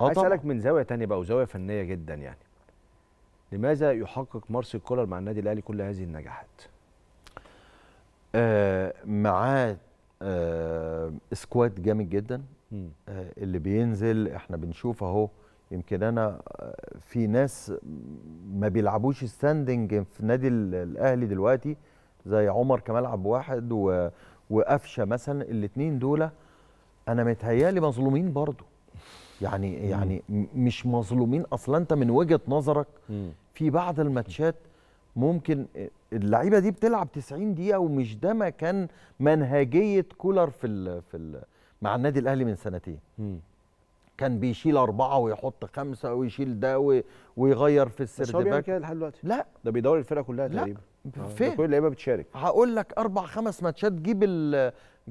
هسألك آه من زاويه تانية بقى وزاويه فنيه جدا يعني لماذا يحقق مارسيل كولر مع النادي الاهلي كل هذه النجاحات؟ آه معاه آه سكواد جامد جدا آه اللي بينزل احنا بنشوف اهو يمكن انا آه، في ناس ما بيلعبوش ستاندنج في نادي الاهلي دلوقتي زي عمر كمال عبد واحد وقفشه مثلا الاثنين دول انا متهيالي مظلومين برضه يعني مم. يعني مش مظلومين اصلا انت من وجهه نظرك مم. في بعض الماتشات ممكن اللعيبه دي بتلعب 90 دقيقه ومش ده ما كان منهجيه كولر في الـ في الـ مع النادي الاهلي من سنتين مم. كان بيشيل أربعة ويحط خمسة ويشيل ده ويغير في السرد بس بيعمل كده لحد دلوقتي لا ده بيدور الفرقة كلها تقريبا فين؟ كل اللعيبة بتشارك هقول لك أربع خمس ماتشات جيب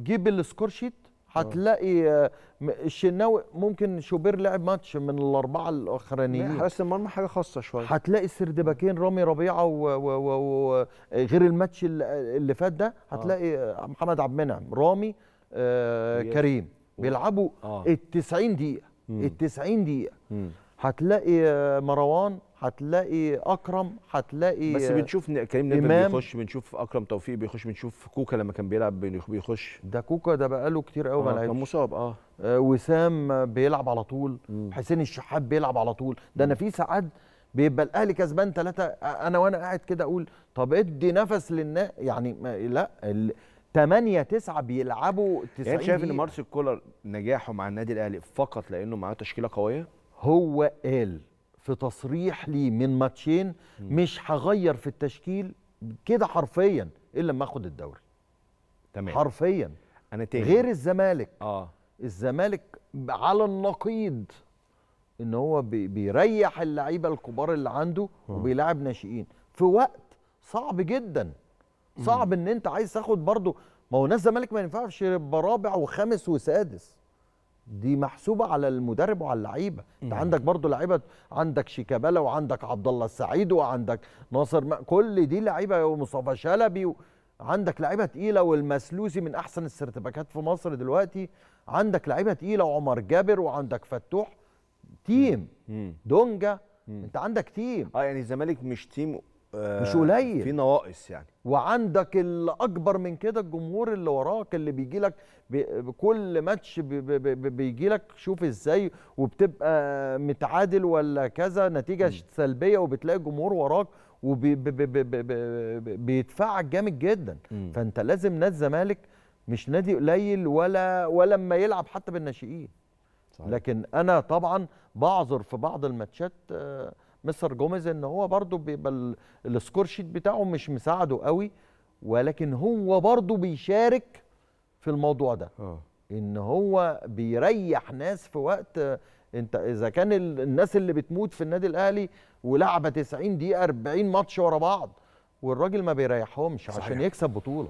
جيب السكور شيت هتلاقي آه، الشناوي ممكن شوبير لعب ماتش من الاربعه الاخرانيين حراسه المرمى حاجه خاصه شويه هتلاقي السردباكين رامي ربيعه وغير الماتش اللي فات ده هتلاقي آه. آه. محمد عبد المنعم رامي آه كريم بيلعبوا آه. ال 90 دقيقه ال 90 دقيقه مم. هتلاقي آه، مروان هتلاقي اكرم هتلاقي بس آه، بنشوف كريم نجم بيخش بنشوف اكرم توفيق بيخش بنشوف كوكا لما كان بيلعب بيخش ده كوكا ده بقاله كتير قوي ما آه، لعبش كان مصاب اه وسام بيلعب على طول مم. حسين الشحات بيلعب على طول ده انا في ساعات بيبقى الاهلي كسبان ثلاثه انا وانا قاعد كده اقول طب ادي نفس للنا يعني لا 8 9 بيلعبوا 90 يعني شايف ان مارسيل كولر نجاحه مع النادي الاهلي فقط لانه معاه تشكيله قويه هو قال في تصريح لي من ماتشين مش هغير في التشكيل كده حرفيا الا لما اخد الدوري تمام حرفيا انا تاني غير الزمالك اه الزمالك على النقيض ان هو بيريح اللعيبه الكبار اللي عنده آه. وبيلاعب ناشئين في وقت صعب جدا صعب ان انت عايز تاخد برضه ما هو ناس الزمالك ما ينفعش يبقى رابع وخامس وسادس دي محسوبه على المدرب وعلى اللعيبه انت عندك برضو لعيبه عندك شيكابالا وعندك عبد الله السعيد وعندك ناصر م... كل دي لعيبه ومصطفى شلبي عندك لعيبه تقيله والمسلوسي من احسن السيرتيفيكات في مصر دلوقتي عندك لعيبه تقيله وعمر جابر وعندك فتوح تيم دونجا انت عندك تيم اه يعني الزمالك مش تيم مش آه، قليل في نواقص يعني وعندك الاكبر من كده الجمهور اللي وراك اللي بيجي لك بكل ماتش بيجي لك شوف ازاي وبتبقى متعادل ولا كذا نتيجه م. سلبيه وبتلاقي الجمهور وراك وبيدفعك جامد جدا م. فانت لازم نادي الزمالك مش نادي قليل ولا ولا اما يلعب حتى بالناشئين لكن انا طبعا بعذر في بعض الماتشات آه مستر جوميز ان هو برضه بيبقى السكور شيت بتاعه مش مساعده قوي ولكن هو برضه بيشارك في الموضوع ده أوه. ان هو بيريح ناس في وقت انت اذا كان الناس اللي بتموت في النادي الاهلي ولعبه 90 دقيقه 40 ماتش ورا بعض والراجل ما بيريحهمش عشان يكسب بطوله